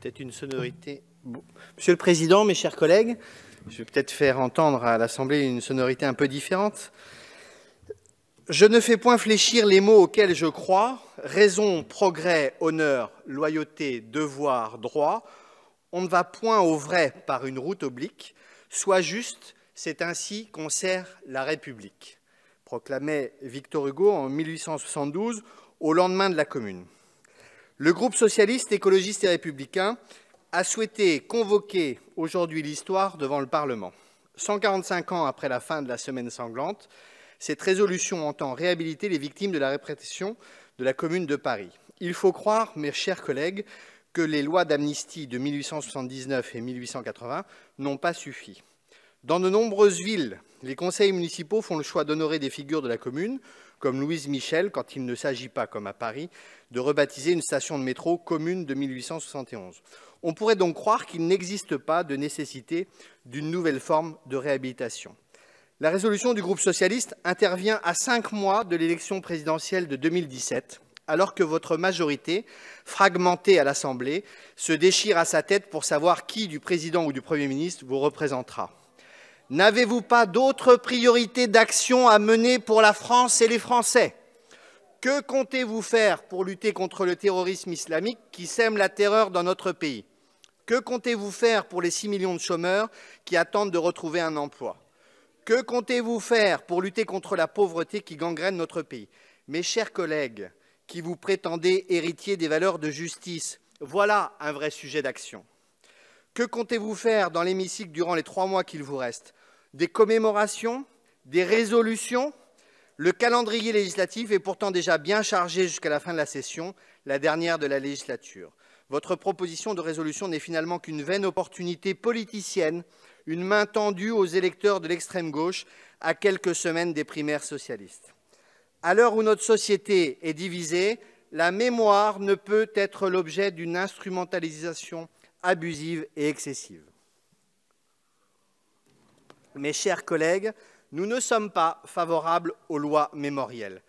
peut-être une sonorité. Monsieur le Président, mes chers collègues, je vais peut-être faire entendre à l'Assemblée une sonorité un peu différente. Je ne fais point fléchir les mots auxquels je crois, raison, progrès, honneur, loyauté, devoir, droit. On ne va point au vrai par une route oblique. Sois juste, c'est ainsi qu'on sert la République, proclamait Victor Hugo en 1872 au lendemain de la Commune. Le groupe socialiste, écologiste et républicain a souhaité convoquer aujourd'hui l'histoire devant le Parlement. 145 ans après la fin de la semaine sanglante, cette résolution entend réhabiliter les victimes de la répression de la Commune de Paris. Il faut croire, mes chers collègues, que les lois d'amnistie de 1879 et 1880 n'ont pas suffi. Dans de nombreuses villes les conseils municipaux font le choix d'honorer des figures de la commune, comme Louise Michel, quand il ne s'agit pas, comme à Paris, de rebaptiser une station de métro commune de 1871. On pourrait donc croire qu'il n'existe pas de nécessité d'une nouvelle forme de réhabilitation. La résolution du groupe socialiste intervient à cinq mois de l'élection présidentielle de 2017, alors que votre majorité, fragmentée à l'Assemblée, se déchire à sa tête pour savoir qui du président ou du Premier ministre vous représentera. N'avez-vous pas d'autres priorités d'action à mener pour la France et les Français Que comptez-vous faire pour lutter contre le terrorisme islamique qui sème la terreur dans notre pays Que comptez-vous faire pour les 6 millions de chômeurs qui attendent de retrouver un emploi Que comptez-vous faire pour lutter contre la pauvreté qui gangrène notre pays Mes chers collègues, qui vous prétendez héritier des valeurs de justice. Voilà un vrai sujet d'action. Que comptez-vous faire dans l'hémicycle durant les trois mois qu'il vous reste des commémorations, des résolutions. Le calendrier législatif est pourtant déjà bien chargé jusqu'à la fin de la session, la dernière de la législature. Votre proposition de résolution n'est finalement qu'une vaine opportunité politicienne, une main tendue aux électeurs de l'extrême gauche à quelques semaines des primaires socialistes. À l'heure où notre société est divisée, la mémoire ne peut être l'objet d'une instrumentalisation abusive et excessive. Mes chers collègues, nous ne sommes pas favorables aux lois mémorielles.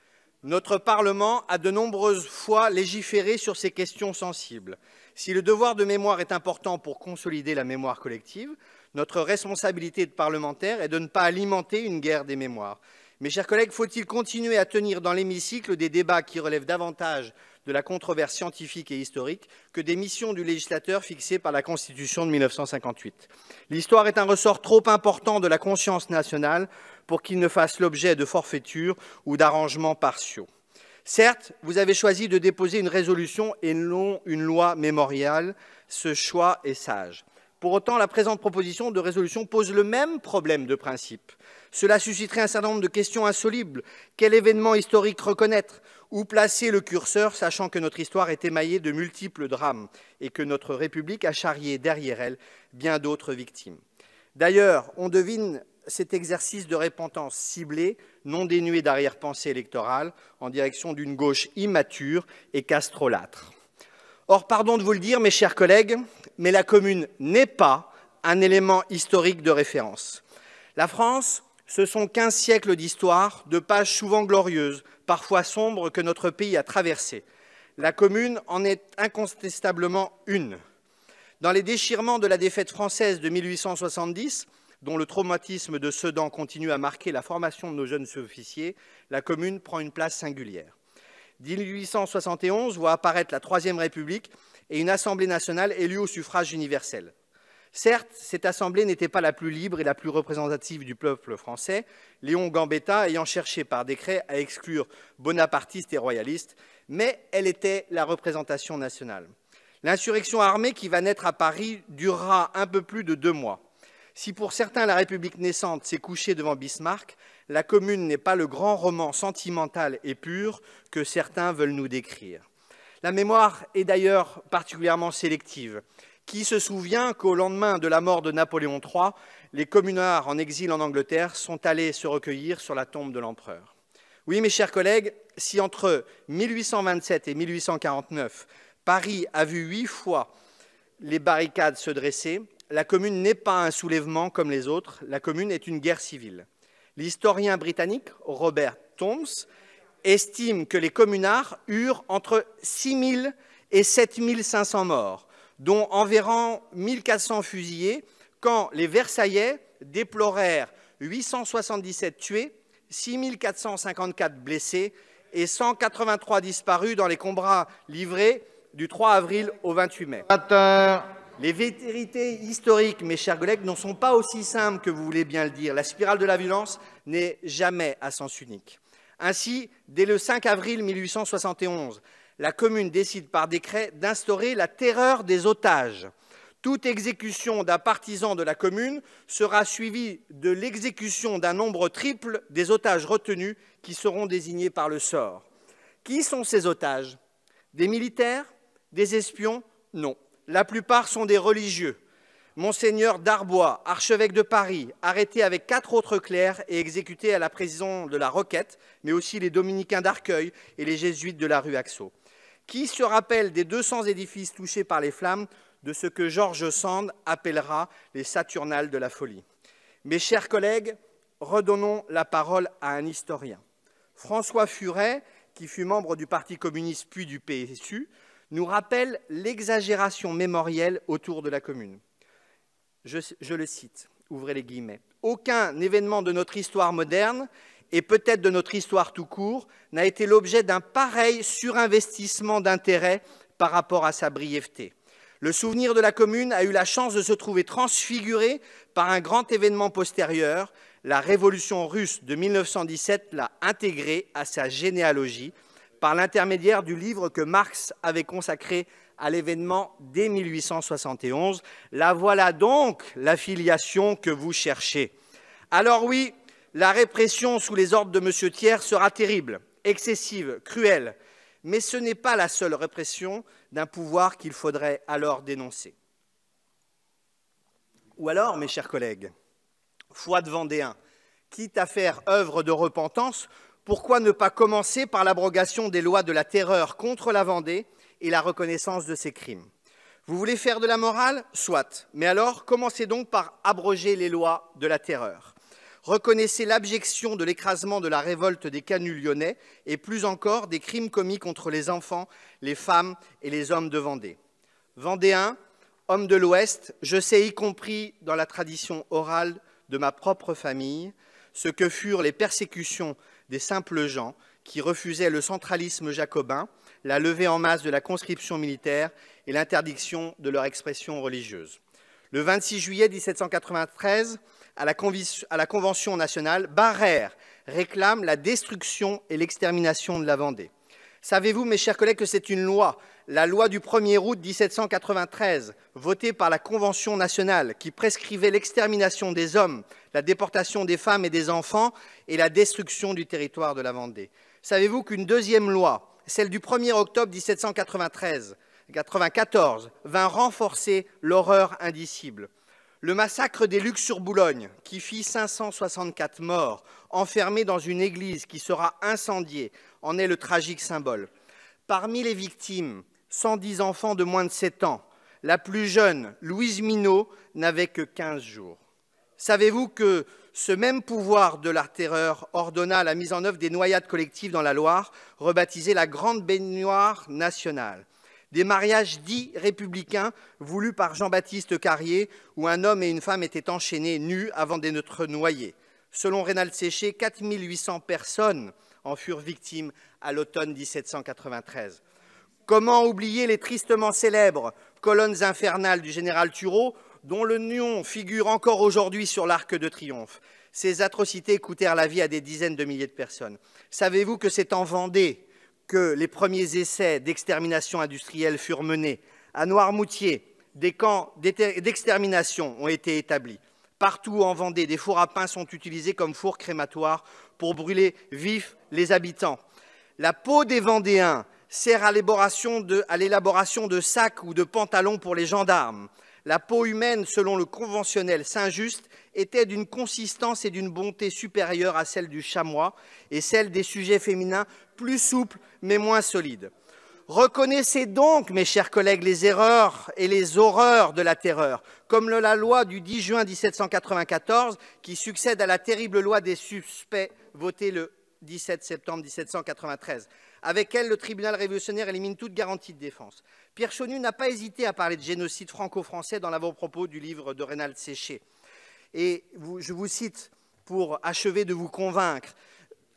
Notre Parlement a de nombreuses fois légiféré sur ces questions sensibles. Si le devoir de mémoire est important pour consolider la mémoire collective, notre responsabilité de parlementaire est de ne pas alimenter une guerre des mémoires. Mes chers collègues, faut-il continuer à tenir dans l'hémicycle des débats qui relèvent davantage de la controverse scientifique et historique que des missions du législateur fixées par la Constitution de 1958. L'histoire est un ressort trop important de la conscience nationale pour qu'il ne fasse l'objet de forfaitures ou d'arrangements partiaux. Certes, vous avez choisi de déposer une résolution et non une loi mémoriale. Ce choix est sage. Pour autant, la présente proposition de résolution pose le même problème de principe. Cela susciterait un certain nombre de questions insolubles. Quel événement historique reconnaître Où placer le curseur, sachant que notre histoire est émaillée de multiples drames et que notre République a charrié derrière elle bien d'autres victimes D'ailleurs, on devine cet exercice de repentance ciblé, non dénué d'arrière-pensée électorale, en direction d'une gauche immature et castrolâtre. Or, pardon de vous le dire, mes chers collègues, mais la commune n'est pas un élément historique de référence. La France, ce sont quinze siècles d'histoire, de pages souvent glorieuses, parfois sombres, que notre pays a traversées. La commune en est incontestablement une. Dans les déchirements de la défaite française de 1870, dont le traumatisme de Sedan continue à marquer la formation de nos jeunes officiers, la commune prend une place singulière. 1871 voit apparaître la Troisième République et une Assemblée nationale élue au suffrage universel. Certes, cette Assemblée n'était pas la plus libre et la plus représentative du peuple français, Léon Gambetta ayant cherché par décret à exclure bonapartistes et royalistes, mais elle était la représentation nationale. L'insurrection armée qui va naître à Paris durera un peu plus de deux mois. Si pour certains la République naissante s'est couchée devant Bismarck, la commune n'est pas le grand roman sentimental et pur que certains veulent nous décrire. La mémoire est d'ailleurs particulièrement sélective. Qui se souvient qu'au lendemain de la mort de Napoléon III, les communards en exil en Angleterre sont allés se recueillir sur la tombe de l'empereur Oui, mes chers collègues, si entre 1827 et 1849, Paris a vu huit fois les barricades se dresser, la commune n'est pas un soulèvement comme les autres, la commune est une guerre civile. L'historien britannique Robert Thoms estime que les communards eurent entre 6 000 et 7 500 morts, dont environ 1 400 fusillés, quand les Versaillais déplorèrent 877 tués, 6 454 blessés et 183 disparus dans les combats livrés du 3 avril au 28 mai. Les vérités historiques, mes chers collègues, ne sont pas aussi simples que vous voulez bien le dire. La spirale de la violence n'est jamais à sens unique. Ainsi, dès le 5 avril 1871, la commune décide par décret d'instaurer la terreur des otages. Toute exécution d'un partisan de la commune sera suivie de l'exécution d'un nombre triple des otages retenus qui seront désignés par le sort. Qui sont ces otages Des militaires Des espions Non. La plupart sont des religieux. Monseigneur Darbois, archevêque de Paris, arrêté avec quatre autres clercs et exécuté à la prison de la Roquette, mais aussi les dominicains d'Arcueil et les jésuites de la rue Axo. Qui se rappelle des 200 édifices touchés par les flammes de ce que Georges Sand appellera les Saturnales de la folie Mes chers collègues, redonnons la parole à un historien. François Furet, qui fut membre du Parti communiste puis du PSU, nous rappelle l'exagération mémorielle autour de la commune. Je, je le cite, ouvrez les guillemets. Aucun événement de notre histoire moderne et peut-être de notre histoire tout court, n'a été l'objet d'un pareil surinvestissement d'intérêt par rapport à sa brièveté. Le souvenir de la commune a eu la chance de se trouver transfiguré par un grand événement postérieur. La révolution russe de 1917 l'a intégré à sa généalogie par l'intermédiaire du livre que Marx avait consacré à l'événement dès 1871. La voilà donc la filiation que vous cherchez. Alors oui, la répression sous les ordres de M. Thiers sera terrible, excessive, cruelle, mais ce n'est pas la seule répression d'un pouvoir qu'il faudrait alors dénoncer. Ou alors, mes chers collègues, foi de Vendéen, quitte à faire œuvre de repentance, pourquoi ne pas commencer par l'abrogation des lois de la terreur contre la Vendée et la reconnaissance de ses crimes Vous voulez faire de la morale Soit. Mais alors, commencez donc par abroger les lois de la terreur. Reconnaissez l'abjection de l'écrasement de la révolte des canuts lyonnais et plus encore des crimes commis contre les enfants, les femmes et les hommes de Vendée. Vendéen, hommes de l'Ouest, je sais y compris dans la tradition orale de ma propre famille ce que furent les persécutions des simples gens qui refusaient le centralisme jacobin, la levée en masse de la conscription militaire et l'interdiction de leur expression religieuse. Le 26 juillet 1793, à la, à la Convention nationale, Barrère réclame la destruction et l'extermination de la Vendée. Savez-vous, mes chers collègues, que c'est une loi, la loi du 1er août 1793, votée par la Convention nationale, qui prescrivait l'extermination des hommes, la déportation des femmes et des enfants et la destruction du territoire de la Vendée. Savez-vous qu'une deuxième loi, celle du 1er octobre 1793, 94, vint renforcer l'horreur indicible Le massacre des Lucs sur Boulogne, qui fit 564 morts, enfermés dans une église qui sera incendiée, en est le tragique symbole. Parmi les victimes, 110 enfants de moins de 7 ans. La plus jeune, Louise Minot, n'avait que 15 jours. Savez-vous que ce même pouvoir de la terreur ordonna la mise en œuvre des noyades collectives dans la Loire, rebaptisée la Grande Baignoire nationale des mariages dits républicains voulus par Jean-Baptiste Carrier, où un homme et une femme étaient enchaînés nus avant d'être noyés. Selon Rénal Séché, 4800 personnes en furent victimes à l'automne 1793. Comment oublier les tristement célèbres colonnes infernales du général Thurot dont le nom figure encore aujourd'hui sur l'arc de triomphe. Ces atrocités coûtèrent la vie à des dizaines de milliers de personnes. Savez-vous que c'est en Vendée que les premiers essais d'extermination industrielle furent menés À Noirmoutier, des camps d'extermination ont été établis. Partout en Vendée, des fours à pain sont utilisés comme fours crématoires pour brûler vifs les habitants. La peau des Vendéens sert à l'élaboration de sacs ou de pantalons pour les gendarmes. La peau humaine, selon le conventionnel Saint-Just, était d'une consistance et d'une bonté supérieure à celle du chamois et celle des sujets féminins, plus souples mais moins solides. Reconnaissez donc, mes chers collègues, les erreurs et les horreurs de la terreur, comme la loi du 10 juin 1794 qui succède à la terrible loi des suspects votée le 17 septembre 1793. Avec elle, le tribunal révolutionnaire élimine toute garantie de défense. Pierre Chonu n'a pas hésité à parler de génocide franco-français dans l'avant-propos du livre de Reynald Séché. Et je vous cite pour achever de vous convaincre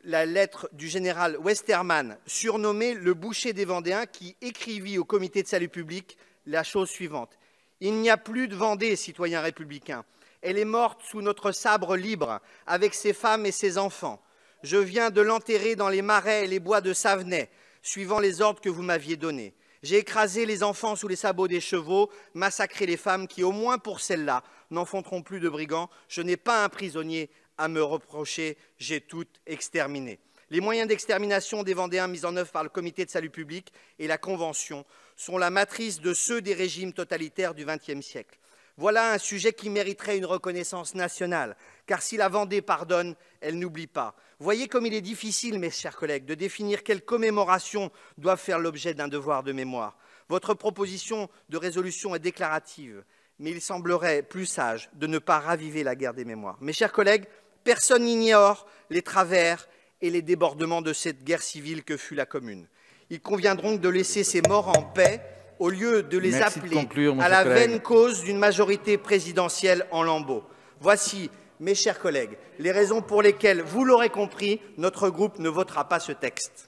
la lettre du général Westermann, surnommé le boucher des Vendéens, qui écrivit au comité de salut public la chose suivante. Il n'y a plus de Vendée, citoyens républicains. Elle est morte sous notre sabre libre, avec ses femmes et ses enfants. Je viens de l'enterrer dans les marais et les bois de Savenay, suivant les ordres que vous m'aviez donnés. J'ai écrasé les enfants sous les sabots des chevaux, massacré les femmes qui, au moins pour celles-là, n'enfanteront plus de brigands. Je n'ai pas un prisonnier à me reprocher, j'ai tout exterminé. Les moyens d'extermination des Vendéens mis en œuvre par le Comité de salut public et la Convention sont la matrice de ceux des régimes totalitaires du XXe siècle. Voilà un sujet qui mériterait une reconnaissance nationale, car si la Vendée pardonne, elle n'oublie pas. Voyez comme il est difficile, mes chers collègues, de définir quelles commémorations doivent faire l'objet d'un devoir de mémoire. Votre proposition de résolution est déclarative, mais il semblerait plus sage de ne pas raviver la guerre des mémoires. Mes chers collègues, personne n'ignore les travers et les débordements de cette guerre civile que fut la Commune. Il convient donc de laisser ces morts en paix au lieu de les appeler à la vaine cause d'une majorité présidentielle en lambeaux. Voici mes chers collègues, les raisons pour lesquelles, vous l'aurez compris, notre groupe ne votera pas ce texte.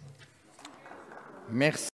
Merci.